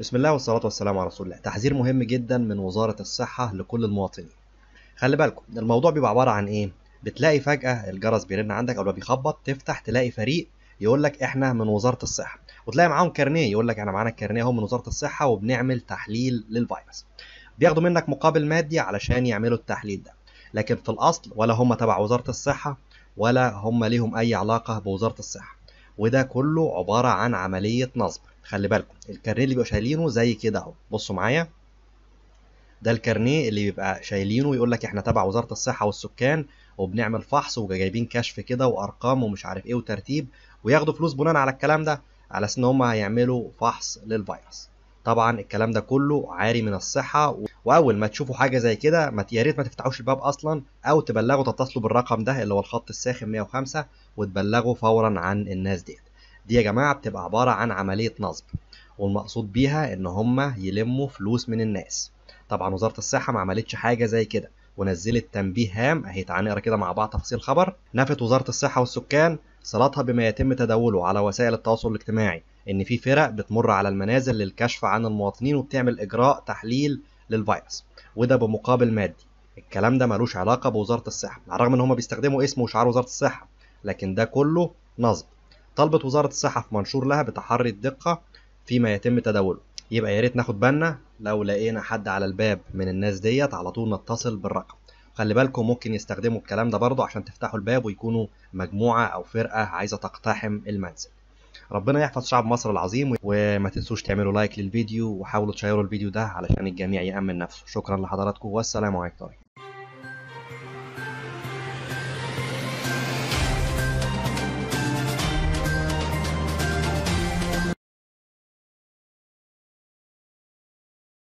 بسم الله والصلاة والسلام على رسول الله تحذير مهم جدا من وزارة الصحة لكل المواطنين خلي بالكم الموضوع بيبقى عبارة عن ايه بتلاقي فجأة الجرس بيرن عندك او بيخبط تفتح تلاقي فريق يقول لك احنا من وزارة الصحة وتلاقي معاهم كارنيه يقول لك احنا معانا الكارنيه اهو من وزارة الصحة وبنعمل تحليل للفيروس بياخدوا منك مقابل مادي علشان يعملوا التحليل ده لكن في الاصل ولا هم تبع وزارة الصحة ولا هم ليهم اي علاقة بوزارة الصحة وده كله عباره عن عمليه نصب خلي بالكم الكارنيه اللي بيبقوا شايلينه زي كده اهو بصوا معايا ده الكارنيه اللي بيبقى شايلينه يقول لك احنا تبع وزاره الصحه والسكان وبنعمل فحص وجايبين كشف كده وارقام ومش عارف ايه وترتيب وياخدوا فلوس بناء على الكلام ده على اساس ان هم هيعملوا فحص للفيروس طبعا الكلام ده كله عاري من الصحه واول ما تشوفوا حاجه زي كده ما يا ريت ما تفتحوش الباب اصلا او تبلغوا تتصلوا بالرقم ده اللي هو الخط الساخن 105 وتبلغوا فورا عن الناس ديت دي يا جماعه بتبقى عباره عن عمليه نصب والمقصود بيها ان هم يلموا فلوس من الناس طبعا وزاره الصحه ما عملتش حاجه زي كده ونزلت تنبيه هام اهي تعالى نقرا كده مع بعض تفاصيل خبر نفت وزاره الصحه والسكان صلاتها بما يتم تداوله على وسائل التواصل الاجتماعي ان في فرق بتمر على المنازل للكشف عن المواطنين وبتعمل اجراء تحليل للفيروس وده بمقابل مادي الكلام ده ملوش علاقه بوزاره الصحه على الرغم ان هم بيستخدموا اسم وشعار وزاره الصحه لكن ده كله نصب طلبت وزاره الصحه في منشور لها بتحري الدقه فيما يتم تداوله يبقى يا ريت ناخد بالنا لو لقينا حد على الباب من الناس ديت على طول نتصل بالرقم خلي بالكم ممكن يستخدموا الكلام ده برضه عشان تفتحوا الباب ويكونوا مجموعه او فرقه عايزه تقتحم المنزل ربنا يحفظ شعب مصر العظيم وما تنسوش تعملوا لايك للفيديو وحاولوا تشيروا الفيديو ده علشان الجميع يأمن نفسه شكرا لحضراتكم والسلام عليكم